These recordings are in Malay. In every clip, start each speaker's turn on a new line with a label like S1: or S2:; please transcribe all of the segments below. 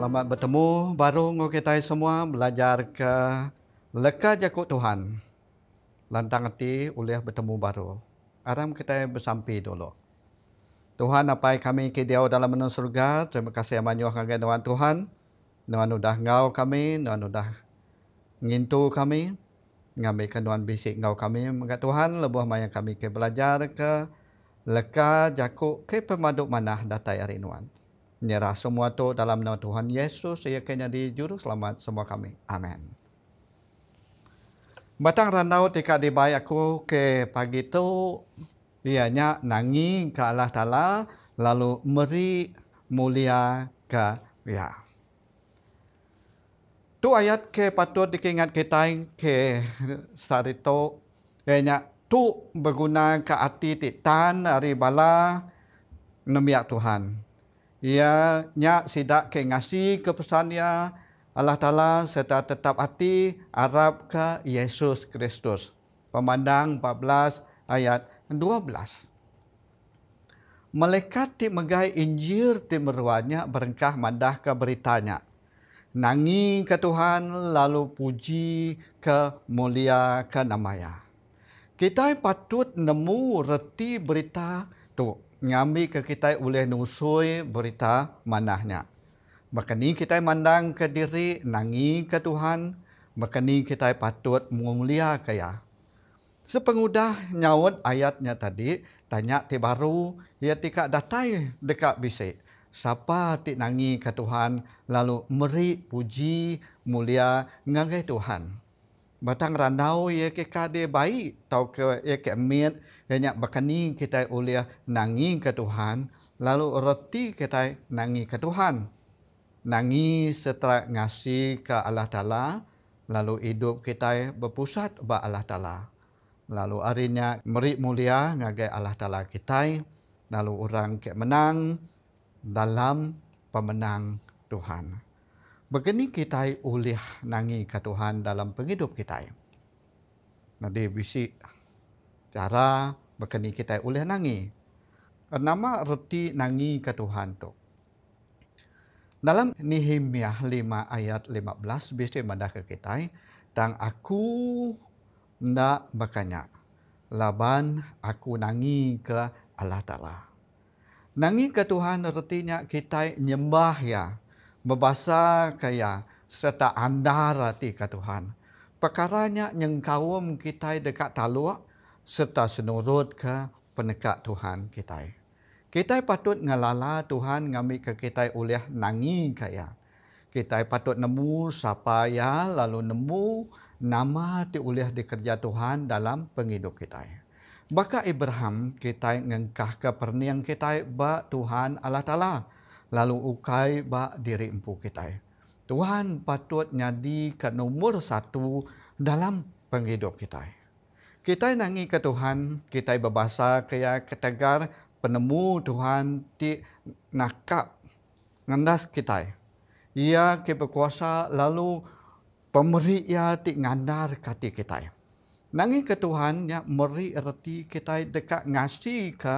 S1: Selamat bertemu baru dengan kita semua belajar ke leka jakut Tuhan. Lantang hati boleh bertemu baru. Aram kita bersampi dulu. Tuhan apa kami ke dia dalam menu surga. Terima kasih yang banyak kami dengan Tuhan. Tuhan sudah ngau kami. Tuhan sudah ngintu kami. Ngambil ke Tuhan bisik ngau kami. Mengat Tuhan lebih banyak kami ke belajar ke leka jakut ke pemaduk mana datai hari ini nyerah semua tu dalam nama Tuhan Yesus sehingga di juru selamat semua kami. Amin. Batang randau tika dibayar aku ke pagi tu ianya nangi ke Allah Ta'ala lalu meri mulia ke ya. Tu ayat ke patut dikingat kita ke sari sarito ianya tu berguna ke ati titan hari bala nemiak Tuhan ia nya sidak ke ngasi ke pesannya Allah Ta'ala serta tetap hati Arab ke Yesus Kristus. Pemandang 14 ayat 12. Malaikat ti megai injir ti meruanya berengkah mandah ke beritanya. Nangi ke Tuhan lalu puji ke mulia ke namanya. Kita patut nemu reti berita tu ngambil ke kita oleh nusui berita manahnya. Maka ni kita mandang ke diri, nangi ke Tuhan. Maka ni kita patut mengulia ke ya. Sepengudah nyawat ayatnya tadi, tanya ti baru, ia tika datai dekat bisik. Siapa ti nangi ke Tuhan, lalu meri puji mulia ngangai Tuhan batang ranau ye ke kade baik tau ke ye ke mit hanya bekeni kita uliah nangi ke Tuhan lalu roti kita nangi ke Tuhan nangi setelah ngasi ke Allah Taala lalu hidup kita berpusat ba Allah Taala lalu arinya merik mulia ngagai Allah Taala kita lalu orang ke menang dalam pemenang Tuhan begini kita ulih nangi ke Tuhan dalam penghidup kita. Nanti bisi cara begini kita ulih nangi. Nama reti nangi ke Tuhan tu. Dalam Nehemia 5 ayat 15 bisi manda ke kita "Tang aku nak bakanya laban aku nangi ke Allah Ta'ala. Nangi ke Tuhan artinya kita nyembah ya berbahasa kaya serta anda rati ke Tuhan. Perkaranya yang kita dekat taluak serta senurut ke penekat Tuhan kita. Kita patut ngalala Tuhan ngambil ke kita oleh nangi kaya. Kita patut nemu siapa ya lalu nemu nama ti oleh dikerja Tuhan dalam penghidup kita. Baka Ibrahim kita ngengkah ke perniang kita ba Tuhan Allah Ta'ala lalu ukai ba diri empu kita. Tuhan patut nyadi ke nomor satu dalam penghidup kita. Kita nangi ke Tuhan, kita berbahasa kaya ketegar penemu Tuhan ti nakap ngandas kita. Ia kepekuasa lalu pemberi ia ti ngandar kati kita. Nangi ke Tuhan ya meri erti kita dekat ngasih ke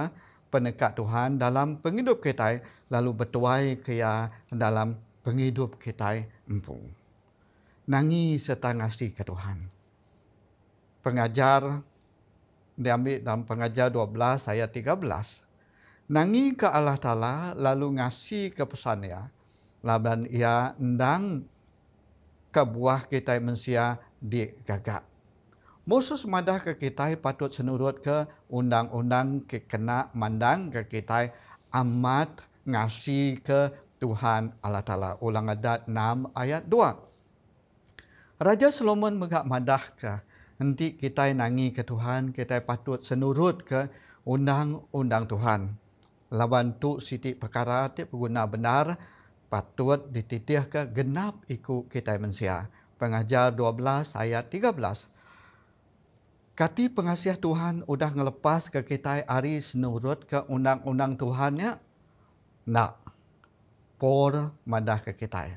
S1: penekat Tuhan dalam penghidup kita lalu bertuai kia dalam penghidup kita empu. Nangi serta ngasih ke Tuhan. Pengajar diambil dalam pengajar 12 ayat 13. Nangi ke Allah Ta'ala lalu ngasih ke pesannya. Laban ia endang ke buah kita mensia gagak. Moses mandah ke kita patut senurut ke undang-undang ke kena mandang ke kita amat ngasih ke Tuhan Allah Ta'ala. Ulang adat 6 ayat 2. Raja Solomon mengak madah ke nanti kita nangi ke Tuhan, kita patut senurut ke undang-undang Tuhan. Lawan tu siti perkara tiap guna benar, patut dititih ke genap ikut kita mensia. Pengajar 12 ayat 13. Kati pengasih Tuhan udah ngelepas ke kita aris nurut ke undang-undang Tuhannya. Nak. Por mandah ke kita.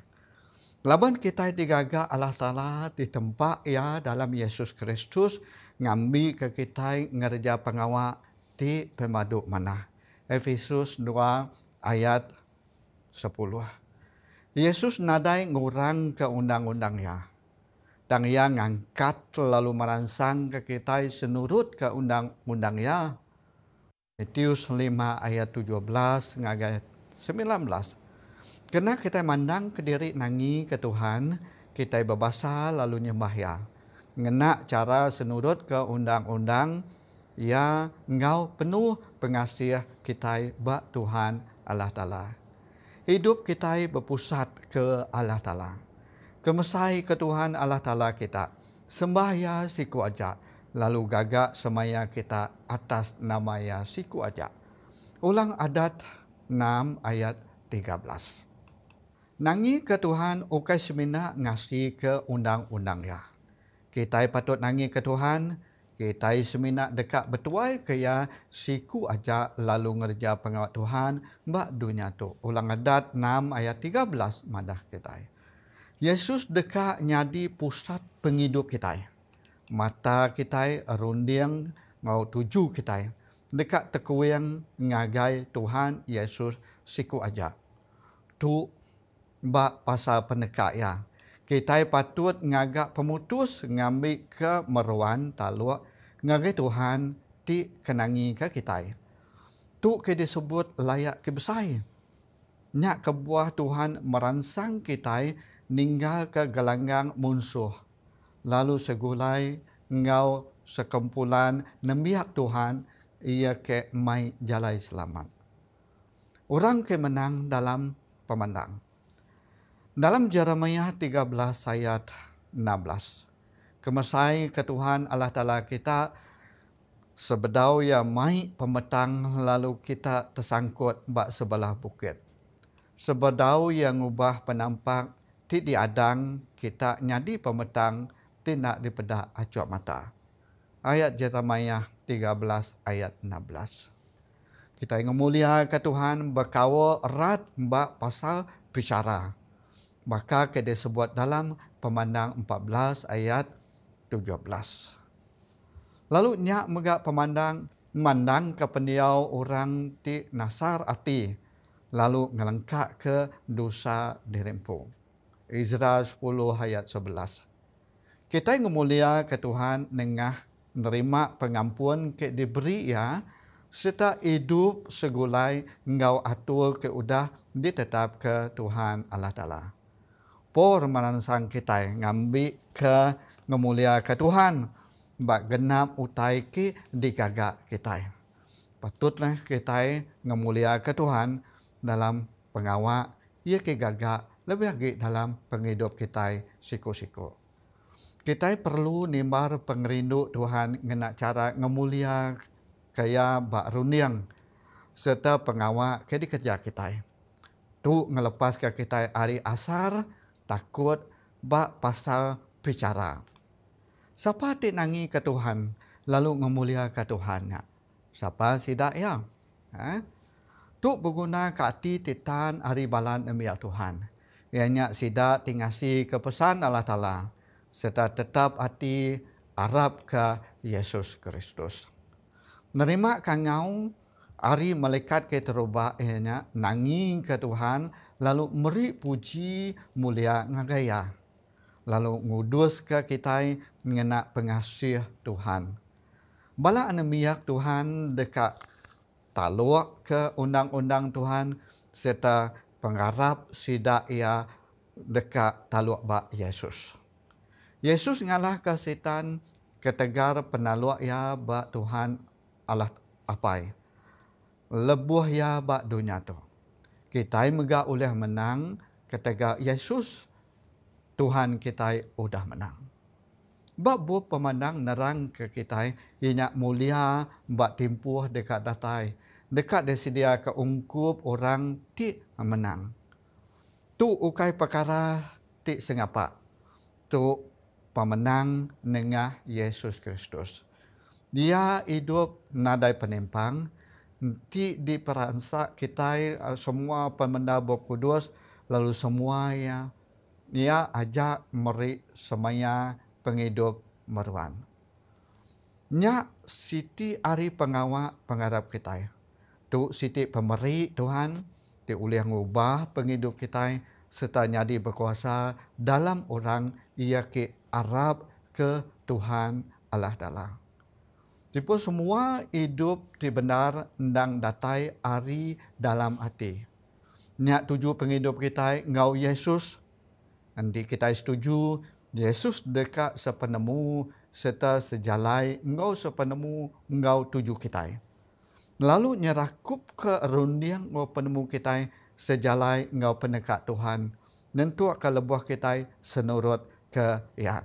S1: Laban kita digaga Allah Ta'ala di tempat ya dalam Yesus Kristus ngambil ke kita ngerja pengawa di pemadu mana. Efesus 2 ayat 10. Yesus nadai ngurang ke undang-undangnya Tang ia ngangkat lalu merangsang ke kita senurut ke undang-undang ia. Ya. Matius 5 ayat 17 ngagai 19. Kena kita mandang ke diri nangi ke Tuhan, kita bebasa lalu nyembah ya. Ngena cara senurut ke undang-undang ia ya, ngau penuh pengasih kita ba Tuhan Allah Ta'ala. Hidup kita berpusat ke Allah Ta'ala kemesai ke Tuhan Allah Ta'ala kita, sembah ya siku aja, lalu gagak semaya kita atas nama ya siku aja. Ulang adat 6 ayat 13. Nangi ke Tuhan ukai semina ngasih ke undang-undang ya. Kita patut nangi ke Tuhan, kita semina dekat betuai ke ya siku aja, lalu ngerja pengawat Tuhan mbak dunia tu. Ulang adat 6 ayat 13 madah kita ya. Yesus dekat nyadi pusat penghidup kita. Mata kita rundiang mau tuju kita. Dekat tekuang ngagai Tuhan Yesus siku aja. Tu bak pasal penekak ya. Kita patut ngagak pemutus ngambil ke meruan taluak ngagai Tuhan ti kenangi ke kita. Tu ke disebut layak kebesai. Nyak kebuah Tuhan merangsang kita ninggal ke gelanggang musuh. Lalu segulai ngau sekumpulan nembiak Tuhan ia ke mai jalai selamat. Orang ke menang dalam pemandang. Dalam Jeremiah 13 ayat 16. Kemesai ke Tuhan Allah Ta'ala kita sebedau ya mai pemetang lalu kita tersangkut bak sebelah bukit. Sebedau yang ubah penampak ti diadang kita nyadi pemetang ti nak dipedah pedah acuak mata. Ayat Jeremiah 13 ayat 16. Kita yang mulia ke Tuhan berkawa erat mbak pasal bicara. Maka kita sebut dalam pemandang 14 ayat 17. Lalu nyak megak pemandang mandang ke pendiau orang ti nasar ati. Lalu ngelengkak ke dosa dirimpung. Ezra 10 ayat 11. Kita yang mulia ke Tuhan nengah nerima pengampuan ke diberi ya, serta hidup segulai ngau atur ke udah ditetap ke Tuhan Allah Ta'ala. Por sang kita ngambil ke ngemulia ke Tuhan. Bak genap utai ki digagak kita. Patutlah kita ngemulia ke Tuhan dalam pengawak ia ke gagak lebih lagi dalam penghidup kita siku-siku. Kita perlu nimar pengerindu Tuhan mengenai cara ngemulia kaya bak runiang serta pengawak ke di kerja kita. Tu ngelepas ke kita hari asar takut bak pasal bicara. Siapa ti nangi ke Tuhan lalu ngemulia ke Tuhan? Siapa sidak ya? Eh? Ha? Tu berguna kati titan hari balan demi Tuhan ianya sidak tingasi ke pesan Allah Ta'ala serta tetap hati Arab ke Yesus Kristus. Nerima kangau hari malaikat ke terubah ianya nanging ke Tuhan lalu meri puji mulia ngagaya lalu ngudus ke kita mengenak pengasih Tuhan. Bala anemiyak Tuhan dekat taluak ke undang-undang Tuhan serta pengarap sida ia dekat taluak ba Yesus. Yesus ngalah ke setan ketegar penaluak ia ba Tuhan Allah apai. Lebuh ia ba dunia tu. Kita mega oleh menang ketegar Yesus Tuhan kita sudah menang. Ba buah pemandang nerang ke kita, ianya mulia, Ba timpuh dekat datai dekat dia sedia ke ungkup orang ti menang. Tu ukai perkara ti sengapa. Tu pemenang dengan Yesus Kristus. Dia hidup nadai penimpang. Ti di peransa kita eh, semua pemenda buah kudus. Lalu semua ya, dia ajak meri semaya penghidup meruan. Nya siti ari pengawa pengharap kita ya tu siti pemeri Tuhan ti uliah ngubah penghidup kita serta nyadi berkuasa dalam orang ia ke Arab ke Tuhan Allah dalam. Tipu semua hidup di benar ndang datai ari dalam hati. Nyak tuju penghidup kita ngau Yesus. Nanti kita setuju Yesus dekat sepenemu serta sejalai ngau sepenemu ngau tuju Kita. Lalu nyerakup ke rundiang ngau penemu kita sejalai ngau pendekat Tuhan. Nentu akan lebuah kita senurut ke ya.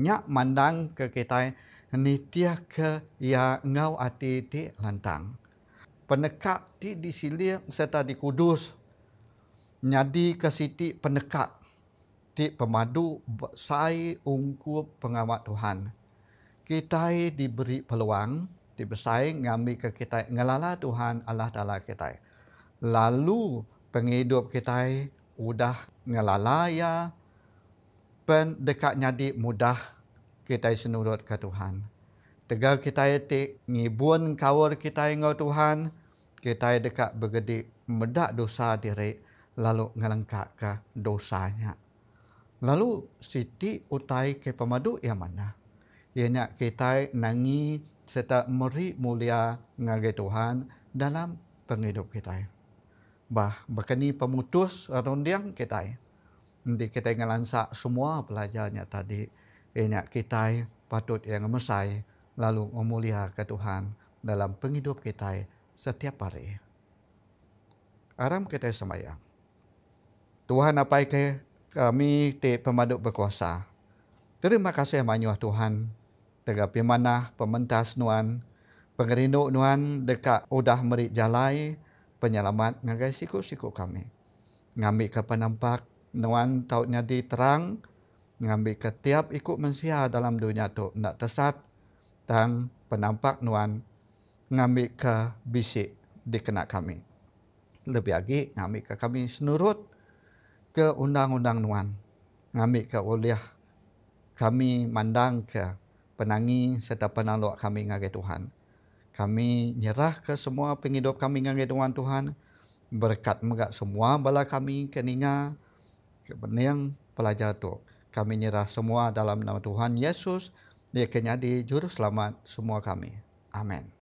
S1: Nyak mandang ke kita nitiah ke ya ngau ati ti lantang. Pendekat ti disilir serta kudus Nyadi ke siti pendekat ti pemadu sai ungkup pengawat Tuhan. Kita diberi peluang di bersaing ngambil ke kita ngelala Tuhan Allah Taala kita. Lalu penghidup kita udah ngelala ya pen pendekatnya di mudah kita senurut ke Tuhan. Tegal kita ti ngibun kawar kita ngau Tuhan. Kita dekat bergedi medak dosa diri lalu ngelengkak ke dosanya. Lalu Siti utai ke pemadu yang mana? ianya kita nangi serta meri mulia ngagai Tuhan dalam penghidup kita. Bah, berkini pemutus rondiang kita. Nanti kita ingin lansak semua pelajarnya tadi. Ianya kita patut yang mesai lalu memulia ke Tuhan dalam penghidup kita setiap hari. Aram kita semayang. Tuhan apai ke kami di pemaduk berkuasa. Terima kasih banyak Tuhan terapi manah pementas nuan pengerinduk nuan dekat udah merik jalai penyelamat ngagai sikuk-sikuk kami ngambil ke penampak nuan tautnya di terang ngambil ke tiap ikut mensia dalam dunia tu nak tersat tang penampak nuan ngambil ke bisik dikenak kami lebih lagi ngambil ke kami senurut ke undang-undang nuan ngambil ke oleh kami mandang ke penangi serta penolong kami ngagai Tuhan. Kami nyerah ke semua penghidup kami ngagai Tuhan Tuhan. Berkat megak semua bala kami keninga kebenian pelajar tu. Kami nyerah semua dalam nama Tuhan Yesus. Dia kenyadi juru selamat semua kami. Amin.